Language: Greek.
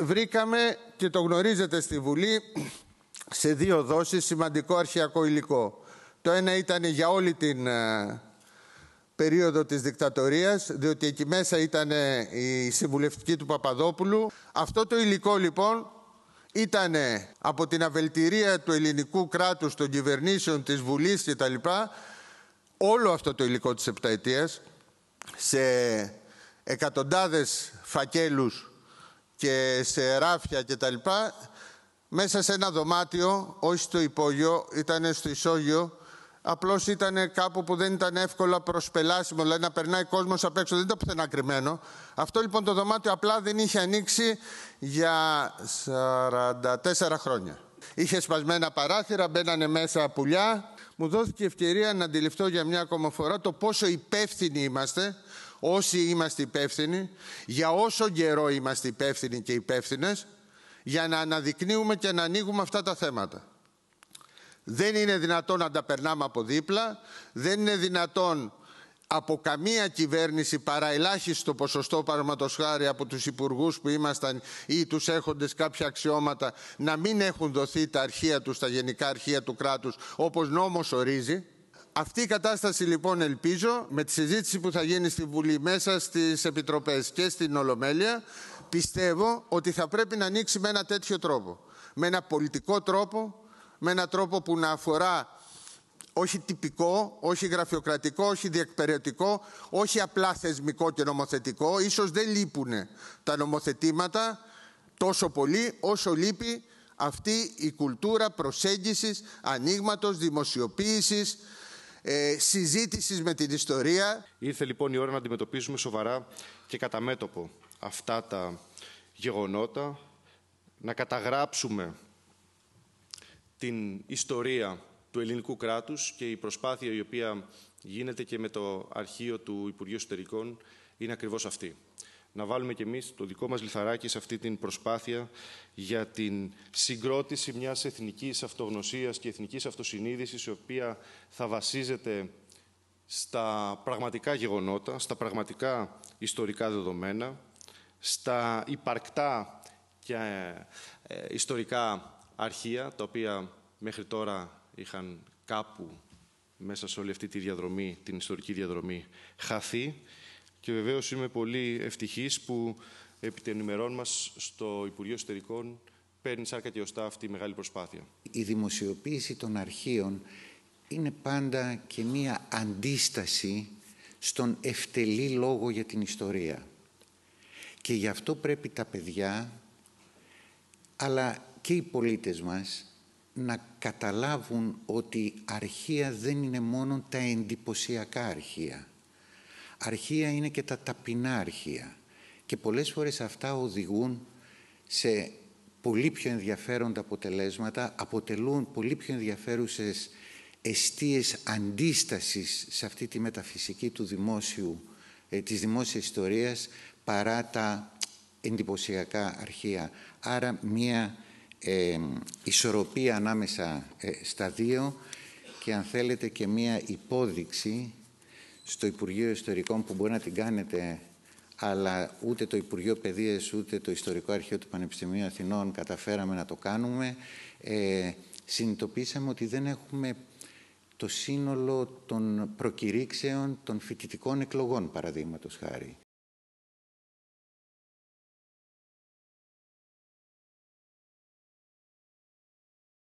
βρήκαμε και το γνωρίζετε στη Βουλή σε δύο δόσεις σημαντικό αρχιακο υλικό. Το ένα ήταν για όλη την ε, περίοδο της δικτατορίας, διότι εκεί μέσα ήταν ε, η συμβουλευτική του Παπαδόπουλου. Αυτό το υλικό λοιπόν ήταν ε, από την αβελτηρία του ελληνικού κράτους, των κυβερνήσεων, της Βουλής κτλ. Όλο αυτό το υλικό της επταετίας σε εκατοντάδες φακέλους και σε ράφια λοιπά, Μέσα σε ένα δωμάτιο, όχι στο υπόγειο, ήταν στο ισόγειο, απλώς ήταν κάπου που δεν ήταν εύκολα προσπελάσιμο, δηλαδή να περνάει κόσμος απ' έξω, δεν ήταν πουθενά κρυμμένο. Αυτό λοιπόν το δωμάτιο απλά δεν είχε ανοίξει για 44 χρόνια. Είχε σπασμένα παράθυρα, μπαίνανε μέσα πουλιά. Μου δόθηκε ευκαιρία να αντιληφθώ για μια ακόμα φορά το πόσο υπεύθυνοι είμαστε όσοι είμαστε υπεύθυνοι, για όσο καιρό είμαστε υπεύθυνοι και υπεύθυνες, για να αναδεικνύουμε και να ανοίγουμε αυτά τα θέματα. Δεν είναι δυνατόν να τα περνάμε από δίπλα, δεν είναι δυνατόν από καμία κυβέρνηση παρά ελάχιστο ποσοστό παραδείγματος χάρη από τους υπουργούς που ήμασταν ή τους έχοντες κάποια αξιώματα να μην έχουν δοθεί τα αρχεία τους, τα γενικά αρχεία του κράτους όπως νόμος ορίζει αυτή η κατάσταση λοιπόν ελπίζω με τη συζήτηση που θα γίνει στη Βουλή μέσα στις Επιτροπές και στην Ολομέλεια πιστεύω ότι θα πρέπει να ανοίξει με ένα τέτοιο τρόπο. Με ένα πολιτικό τρόπο, με ένα τρόπο που να αφορά όχι τυπικό, όχι γραφειοκρατικό, όχι διεκπαιρεωτικό, όχι απλά θεσμικό και νομοθετικό. Ίσως δεν λείπουν τα νομοθετήματα τόσο πολύ όσο λείπει αυτή η κουλτούρα προσέγγισης, ανοίγματος, δημοσιοποίησης, ε, συζήτησης με την ιστορία. Ήρθε λοιπόν η ώρα να αντιμετωπίσουμε σοβαρά και κατά μέτωπο αυτά τα γεγονότα, να καταγράψουμε την ιστορία του ελληνικού κράτους και η προσπάθεια η οποία γίνεται και με το αρχείο του Υπουργείου Εσωτερικών είναι ακριβώς αυτή να βάλουμε κι εμείς το δικό μας λιθαράκι σε αυτή την προσπάθεια για την συγκρότηση μιας εθνικής αυτογνωσίας και εθνικής αυτοσυνείδησης η οποία θα βασίζεται στα πραγματικά γεγονότα, στα πραγματικά ιστορικά δεδομένα, στα υπαρκτά και ε, ιστορικά αρχεία, τα οποία μέχρι τώρα είχαν κάπου μέσα σε όλη αυτή τη διαδρομή, την ιστορική διαδρομή, χαθεί και βεβαίως είμαι πολύ ευτυχής που επί των ημερών μας στο Υπουργείο Εσωτερικών παίρνει σάρκα και οστά αυτή η μεγάλη προσπάθεια. Η δημοσιοποίηση των αρχείων είναι πάντα και μία αντίσταση στον ευτελή λόγο για την ιστορία. Και γι' αυτό πρέπει τα παιδιά, αλλά και οι πολίτες μας, να καταλάβουν ότι αρχεία δεν είναι μόνο τα εντυπωσιακά αρχεία. Αρχεία είναι και τα ταπεινά αρχεία και πολλές φορές αυτά οδηγούν σε πολύ πιο ενδιαφέροντα αποτελέσματα, αποτελούν πολύ πιο ενδιαφέρουσες εστίες αντίστασης σε αυτή τη μεταφυσική του δημόσιου, ε, της δημόσιας ιστορίας παρά τα εντυπωσιακά αρχεία. Άρα μία ε, ισορροπία ανάμεσα ε, στα δύο και αν θέλετε και μία υπόδειξη στο Υπουργείο Ιστορικών που μπορεί να την κάνετε αλλά ούτε το Υπουργείο Παιδείας ούτε το Ιστορικό Αρχείο του Πανεπιστημίου Αθηνών καταφέραμε να το κάνουμε. Ε, συνειδητοποίησαμε ότι δεν έχουμε το σύνολο των προκηρύξεων των φοιτητικών εκλογών, παραδείγματος χάρη.